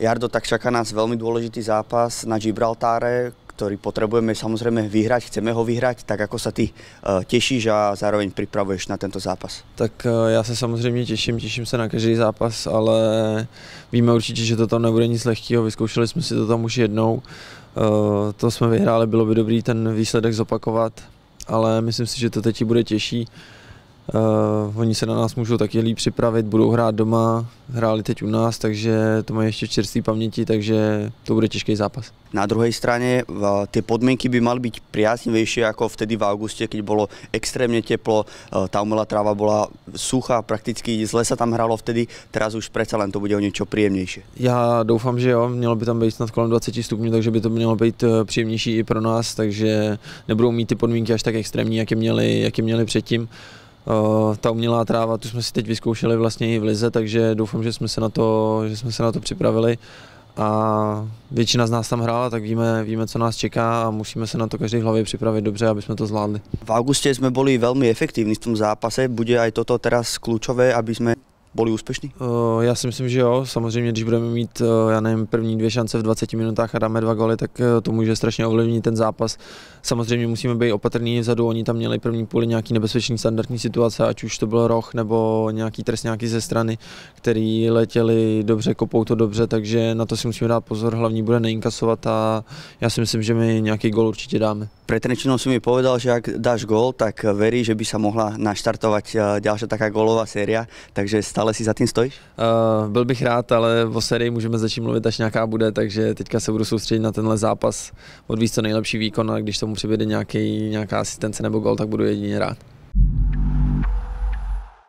Jardo, tak čaká nás velmi důležitý zápas na Gibraltáre, který potřebujeme samozřejmě vyhrát, chceme ho vyhrát, tak jako se ty eh, těšíš a zároveň připravuješ na tento zápas? Tak eh, já se samozřejmě těším, těším se na každý zápas, ale víme určitě, že to tam nebude nic lehkého, vyzkoušeli jsme si to tam už jednou, eh, to jsme vyhráli, bylo by dobrý ten výsledek zopakovat, ale myslím si, že to teď bude těžší. Uh, oni se na nás můžou taky líp připravit, budou hrát doma, hráli teď u nás, takže to mají ještě v čerstvé paměti, takže to bude těžký zápas. Na druhé straně eh, ty podmínky by měly být priaznivější jako vtedy v augustě, když bylo extrémně teplo, eh, ta umělá tráva byla suchá, prakticky z lesa tam hrálo vtedy, teraz už přece jen to bude o něco příjemnější. Já doufám, že jo, mělo by tam být snad kolem 20 stupňů, takže by to mělo být příjemnější i pro nás, takže nebudou mít ty podmínky až tak extrémní, jak je měli, jak je měli předtím. Eh, ta umělá tráva, tu jsme si teď vyzkoušeli vlastně i v Lize, takže doufám, že jsme se na to, že jsme se na to připravili a většina z nás tam hrála, tak víme, víme, co nás čeká a musíme se na to každý hlavě připravit dobře, aby jsme to zvládli. V augustě jsme byli velmi efektivní v tom zápase, bude aj toto teraz klučové, aby jsme byli úspěšní? Uh, eh, já si myslím, že jo. Samozřejmě, když budeme mít, uh, já nevím, první dvě šance v 20 minutách a dáme dva goly, tak uh, to může strašně ovlivnit ten zápas. Samozřejmě musíme být opatrní vzadu, oni tam měli první půli nějaký nebezpečný standardní situace, ať už to byl roh nebo nějaký trest nějaký ze strany, který letěli dobře, kopou to dobře, takže na to si musíme dát pozor, hlavní bude neinkasovat a já si myslím, že my nějaký gol určitě dáme. Pre Trenčinov si mi povedal, že ak dáš gól, tak verí, že by sa mohla naštartovať eh, ďalšia taká gólová séria, takže stále si za tím stojíš? Uh, byl bych rád, ale o sérii můžeme začít mluvit, až nějaká bude, takže teďka se budu soustředit na tenhle zápas, odvíc co nejlepší výkon a když tomu přibude nějaký, nějaká asistence nebo gol, tak budu jedině rád.